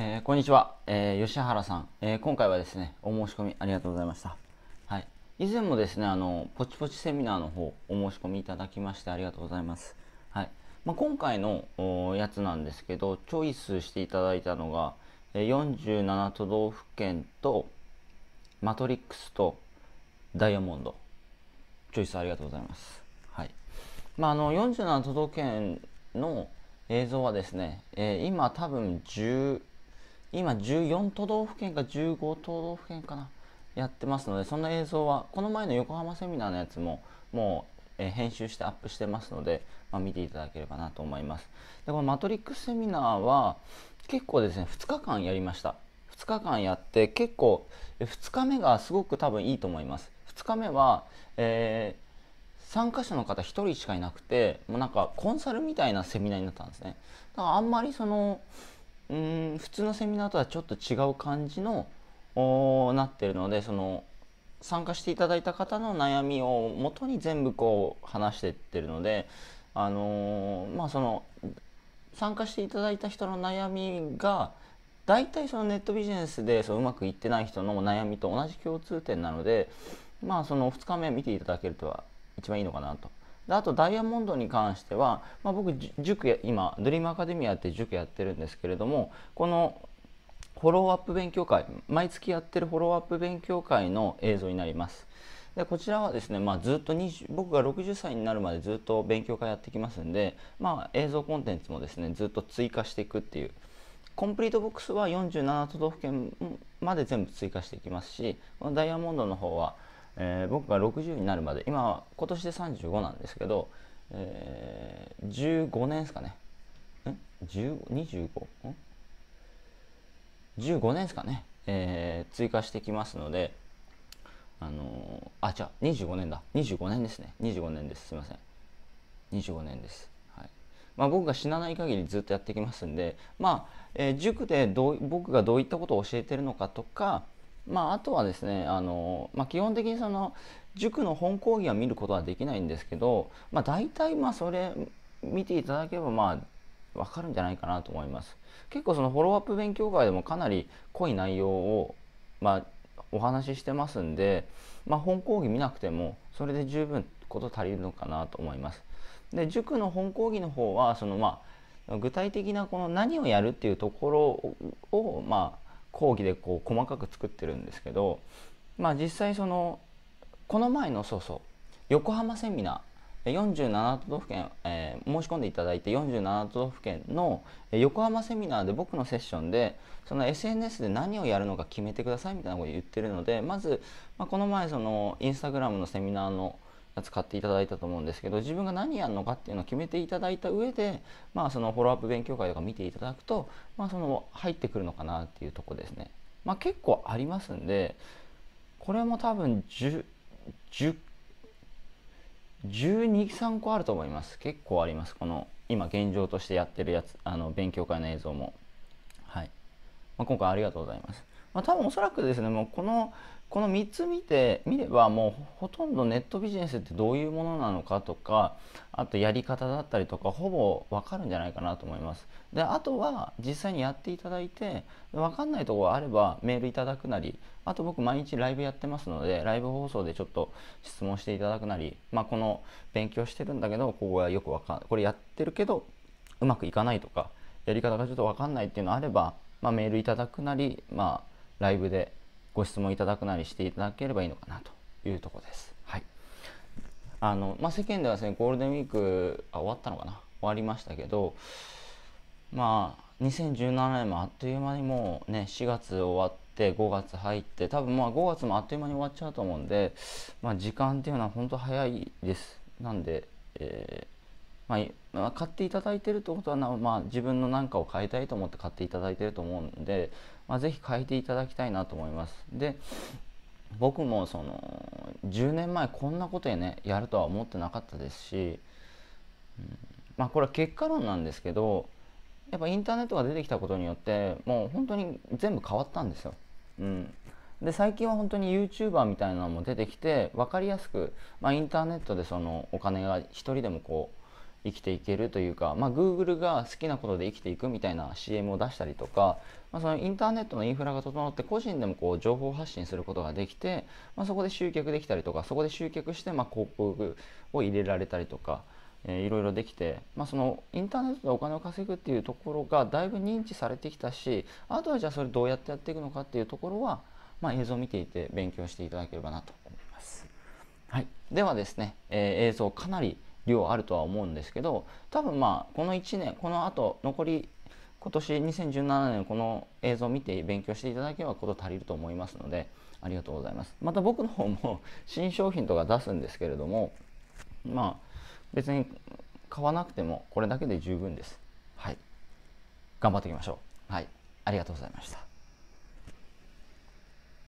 えー、こんにちは、えー、吉原さん、えー、今回はですねお申し込みありがとうございました、はい、以前もですねあのポチポチセミナーの方お申し込みいただきましてありがとうございます、はいまあ、今回のやつなんですけどチョイスしていただいたのがえ47都道府県とマトリックスとダイヤモンドチョイスありがとうございます、はいまあ、あの47都道府県の映像はですね、えー、今多分10今14都道府県か15都道府県かなやってますのでその映像はこの前の横浜セミナーのやつももう編集してアップしてますので、まあ、見ていただければなと思いますでこのマトリックスセミナーは結構ですね2日間やりました2日間やって結構2日目がすごく多分いいと思います2日目は、えー、参加者の方1人しかいなくてもうなんかコンサルみたいなセミナーになったんですねだからあんまりそのうん普通のセミナーとはちょっと違う感じのなってるのでその参加していただいた方の悩みをもとに全部こう話していってるので、あのー、まあ、その参加していただいた人の悩みが大体そのネットビジネスでそううまくいってない人の悩みと同じ共通点なので、まあ、その2日目見ていただけるとは一番いいのかなとであとダイヤモンドに関しては、まあ、僕塾今ドリームアカデミアって塾やってるんですけれどもこのフォローアップ勉強会毎月やってるフォローアップ勉強会の映像になりますでこちらはですね、まあ、ずっと20僕が60歳になるまでずっと勉強会やってきますんで、まあ、映像コンテンツもですねずっと追加していくっていうコンプリートボックスは47都道府県まで全部追加していきますしこのダイヤモンドの方はえー、僕が60になるまで今今年で35なんですけど、えー、15年ですかねん ?25? ん15年ですかね、えー、追加してきますのであのー、あじゃあ25年だ25年ですね25年ですすいません25年です、はいまあ、僕が死なない限りずっとやってきますんでまあ、えー、塾でどう僕がどういったことを教えてるのかとかまあ、あとはですねあの、まあ、基本的にその塾の本講義は見ることはできないんですけど、まあ、大体まあそれ見ていただければまあ分かるんじゃないかなと思います。結構そのフォローアップ勉強会でもかなり濃い内容を、まあ、お話ししてますんで、まあ、本講義見なくてもそれで十分こと足りるのかなと思います。で塾の本講義の方はその、まあ、具体的なこの何をやるっていうところを、まあ、講義でこう細かく作ってるんですけど、まあ、実際そのこの前のそうそう横浜セミナー47都道府県、えー、申し込んでいただいて47都道府県の横浜セミナーで僕のセッションでその SNS で何をやるのか決めてくださいみたいなこと言ってるのでまず、まあ、この前そのインスタグラムのセミナーの使っていただいたと思うんですけど自分が何やるのかっていうのを決めていただいた上で、まあ、そのフォローアップ勉強会とか見ていただくと、まあ、その入ってくるのかなっていうとこですね。まあ、結構ありますんでこれも多分10 1 2 123個あると思います結構ありますこの今現状としてやってるやつあの勉強会の映像もはい、まあ、今回ありがとうございますまあ、多分おそらくですねもうこのこの3つ見てみればもうほとんどネットビジネスってどういうものなのかとかあとやり方だったりとかほぼ分かるんじゃないかなと思います。であとは実際にやっていただいて分かんないところがあればメールいただくなりあと僕毎日ライブやってますのでライブ放送でちょっと質問していただくなり、まあ、この勉強してるんだけどここがよく分かんこれやってるけどうまくいかないとかやり方がちょっと分かんないっていうのあれば、まあ、メールいただくなりまあライブでご質問いただくなりしていただければいいのかなというとこです。はいあのまあ、世間ではですねゴールデンウィークあ終わったのかな終わりましたけどまあ2017年もあっという間にもうね4月終わって5月入って多分まあ5月もあっという間に終わっちゃうと思うんで、まあ、時間っていうのは本当早いです。なんで、えーまあ、買っていただいてるってことはまあ、自分の何かを買いたいと思って買っていただいてると思うんで、まあ、ぜひ変えていただきたいなと思います。で僕もその10年前こんなことでねやるとは思ってなかったですし、うん、まあこれは結果論なんですけどやっぱインターネットが出てきたことによってもう本当に全部変わったんですよ。うん、で最近は本当に YouTuber みたいなのも出てきて分かりやすく、まあ、インターネットでそのお金が1人でもこう生きていけるというか、まあ、Google が好きなことで生きていくみたいな CM を出したりとか、まあ、そのインターネットのインフラが整って個人でもこう情報発信することができて、まあ、そこで集客できたりとかそこで集客してま広告を入れられたりとか。えー、いろいろできて、まあ、そのインターネットでお金を稼ぐっていうところがだいぶ認知されてきたしあとはじゃあそれどうやってやっていくのかっていうところは、まあ、映像を見ていて勉強していただければなと思います。はい、ではですね、えー、映像かなり量あるとは思うんですけど多分まあこの1年このあと残り今年2017年この映像を見て勉強していただければこと足りると思いますのでありがとうございますまた僕の方も 新商品とか出すんですけれどもまあ別に買わなくてもこれだけで十分ですはい頑張っていきましょうはいありがとうございました